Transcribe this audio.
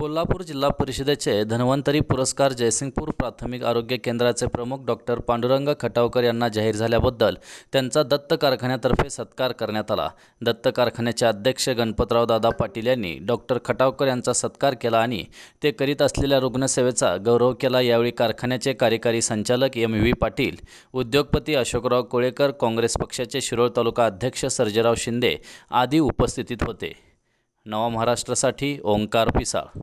कोल्हापूर जिल्हा परिषदेचे धन्वंतरी पुरस्कार जयसिंगपूर प्राथमिक आरोग्य केंद्राचे प्रमुख डॉक्टर पांडुरंग खटावकर यांना जाहीर झाल्याबद्दल त्यांचा दत्त कारखान्यातर्फे सत्कार करण्यात आला दत्त कारखान्याचे अध्यक्ष गणपतराव दादा पाटील यांनी डॉक्टर खटावकर यांचा सत्कार केला आणि ते करीत असलेल्या रुग्णसेवेचा गौरव केला यावेळी कारखान्याचे कार्यकारी संचालक एम व्ही पाटील उद्योगपती अशोकराव कोळेकर काँग्रेस पक्षाचे शिरोळ तालुका अध्यक्ष सर्जेराव शिंदे आदी उपस्थितीत होते नवा महाराष्ट्रासाठी ओंकार पिसाळ